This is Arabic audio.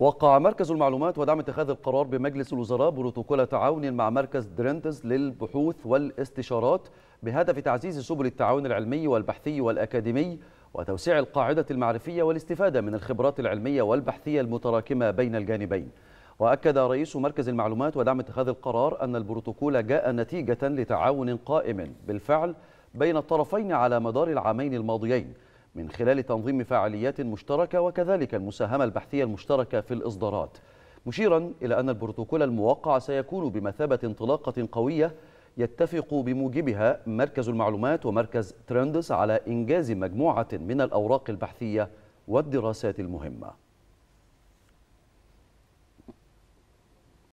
وقع مركز المعلومات ودعم اتخاذ القرار بمجلس الوزراء بروتوكول تعاون مع مركز درنتز للبحوث والاستشارات بهدف تعزيز سبل التعاون العلمي والبحثي والأكاديمي وتوسيع القاعدة المعرفية والاستفادة من الخبرات العلمية والبحثية المتراكمة بين الجانبين وأكد رئيس مركز المعلومات ودعم اتخاذ القرار أن البروتوكول جاء نتيجة لتعاون قائم بالفعل بين الطرفين على مدار العامين الماضيين من خلال تنظيم فعاليات مشتركة وكذلك المساهمة البحثية المشتركة في الإصدارات مشيرا إلى أن البروتوكول الموقع سيكون بمثابة انطلاقة قوية يتفق بموجبها مركز المعلومات ومركز ترندس على إنجاز مجموعة من الأوراق البحثية والدراسات المهمة